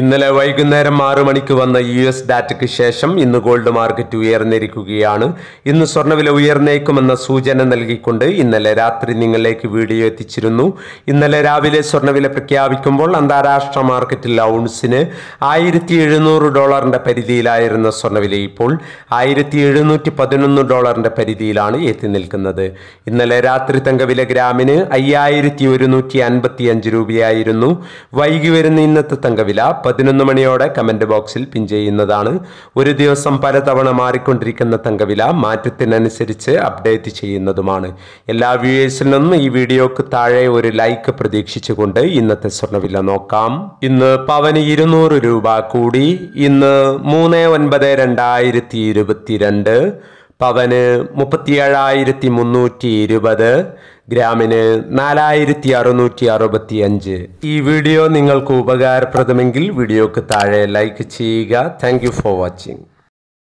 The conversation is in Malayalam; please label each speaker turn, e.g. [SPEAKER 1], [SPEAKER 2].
[SPEAKER 1] ഇന്നലെ വൈകുന്നേരം ആറ് മണിക്ക് വന്ന യു എസ് ഡാറ്റയ്ക്ക് ശേഷം ഇന്ന് ഗോൾഡ് മാർക്കറ്റ് ഉയർന്നിരിക്കുകയാണ് ഇന്ന് സ്വർണ്ണവില ഉയർന്നേക്കുമെന്ന സൂചന നൽകിക്കൊണ്ട് ഇന്നലെ രാത്രി നിങ്ങളിലേക്ക് വീഡിയോ എത്തിച്ചിരുന്നു ഇന്നലെ രാവിലെ സ്വർണ്ണവില പ്രഖ്യാപിക്കുമ്പോൾ അന്താരാഷ്ട്ര മാർക്കറ്റിൽ ഔൺസിന് ആയിരത്തി എഴുന്നൂറ് ഡോളറിന്റെ പരിധിയിലായിരുന്ന സ്വർണ്ണവില ഇപ്പോൾ ആയിരത്തി എഴുന്നൂറ്റി പതിനൊന്ന് ഡോളറിന്റെ പരിധിയിലാണ് എത്തി നിൽക്കുന്നത് ഇന്നലെ രാത്രി തങ്കവില ഗ്രാമിന് അയ്യായിരത്തി ഒരുന്നൂറ്റി അൻപത്തി അഞ്ച് രൂപയായിരുന്നു വൈകി വരുന്ന ഇന്നത്തെ തങ്കവില പതിനൊന്ന് മണിയോടെ കമന്റ് ബോക്സിൽ പിൻ ചെയ്യുന്നതാണ് ഒരു ദിവസം പലതവണ മാറിക്കൊണ്ടിരിക്കുന്ന തങ്കവില മാറ്റത്തിനനുസരിച്ച് അപ്ഡേറ്റ് ചെയ്യുന്നതുമാണ് എല്ലാ വ്യൂവേഴ്സിൽ നിന്നും ഈ വീഡിയോക്ക് താഴെ ഒരു ലൈക്ക് പ്രതീക്ഷിച്ചുകൊണ്ട് ഇന്നത്തെ സ്വർണ്ണവില നോക്കാം ഇന്ന് പവന് ഇരുന്നൂറ് രൂപ കൂടി ഇന്ന് മൂന്ന് ഒൻപത് രണ്ടായിരത്തി ഇരുപത്തിരണ്ട് പവന് മുപ്പത്തിയേഴായിരത്തി മുന്നൂറ്റി ഇരുപത് ഗ്രാമിന് നാലായിരത്തി അറുന്നൂറ്റി അറുപത്തി അഞ്ച് ഈ വീഡിയോ നിങ്ങൾക്ക് ഉപകാരപ്രദമെങ്കിൽ വീഡിയോക്ക് താഴെ ലൈക്ക് ചെയ്യുക താങ്ക് ഫോർ വാച്ചിങ്